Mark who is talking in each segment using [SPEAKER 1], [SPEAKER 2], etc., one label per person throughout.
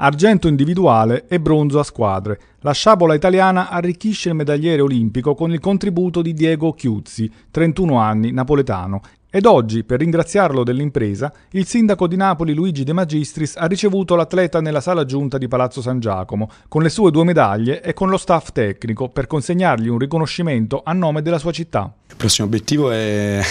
[SPEAKER 1] argento individuale e bronzo a squadre. La sciabola italiana arricchisce il medagliere olimpico con il contributo di Diego Chiuzzi, 31 anni, napoletano. Ed oggi, per ringraziarlo dell'impresa, il sindaco di Napoli Luigi De Magistris ha ricevuto l'atleta nella sala giunta di Palazzo San Giacomo, con le sue due medaglie e con lo staff tecnico, per consegnargli un riconoscimento
[SPEAKER 2] a nome della sua città. Il prossimo obiettivo è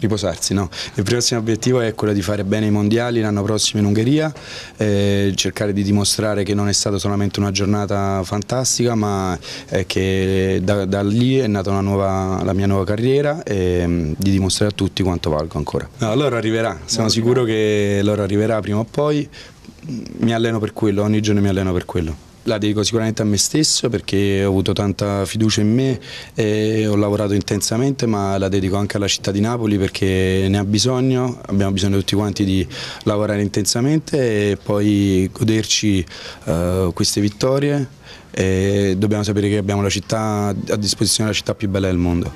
[SPEAKER 2] riposarsi, no? Il prossimo obiettivo è quello di fare bene i mondiali l'anno prossimo in Ungheria, eh, cercare di dimostrare che non è stata solamente una giornata fantastica, ma che da, da, lì è nata nuova, la mia nuova carriera e mm, di dimostrare a tutti quanto valgo ancora. No, loro arriverà, sono sicuro che loro arriverà prima o poi, mi alleno per quello, ogni giorno mi alleno per quello. La dedico sicuramente a me stesso perché ho avuto tanta fiducia in me e ho lavorato intensamente ma la dedico anche alla città di Napoli perché ne ha bisogno, abbiamo bisogno tutti quanti di lavorare intensamente e poi goderci uh, queste vittorie e dobbiamo sapere che abbiamo la città, a disposizione la città più bella del mondo.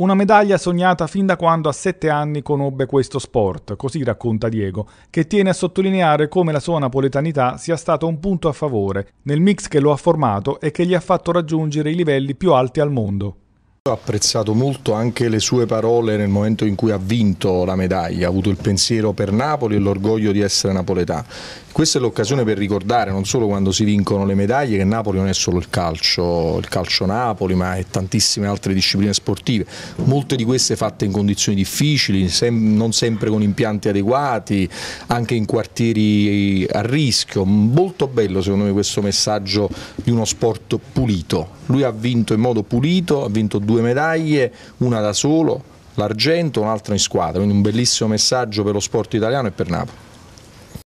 [SPEAKER 1] Una medaglia sognata fin da quando a sette anni conobbe questo sport, così racconta Diego, che tiene a sottolineare come la sua napoletanità sia stata un punto a favore
[SPEAKER 3] nel mix che lo ha formato e che gli ha fatto raggiungere i livelli più alti al mondo. Ho apprezzato molto anche le sue parole nel momento in cui ha vinto la medaglia, ha avuto il pensiero per Napoli e l'orgoglio di essere napoletano. Questa è l'occasione per ricordare non solo quando si vincono le medaglie che Napoli non è solo il calcio, il calcio Napoli, ma è tantissime altre discipline sportive, molte di queste fatte in condizioni difficili, sem non sempre con impianti adeguati, anche in quartieri a rischio. Molto bello secondo me questo messaggio di uno sport pulito. Lui ha vinto in modo pulito, ha vinto due due medaglie, una da solo, l'argento, un'altra in squadra, quindi un bellissimo messaggio per lo sport italiano e per Napoli.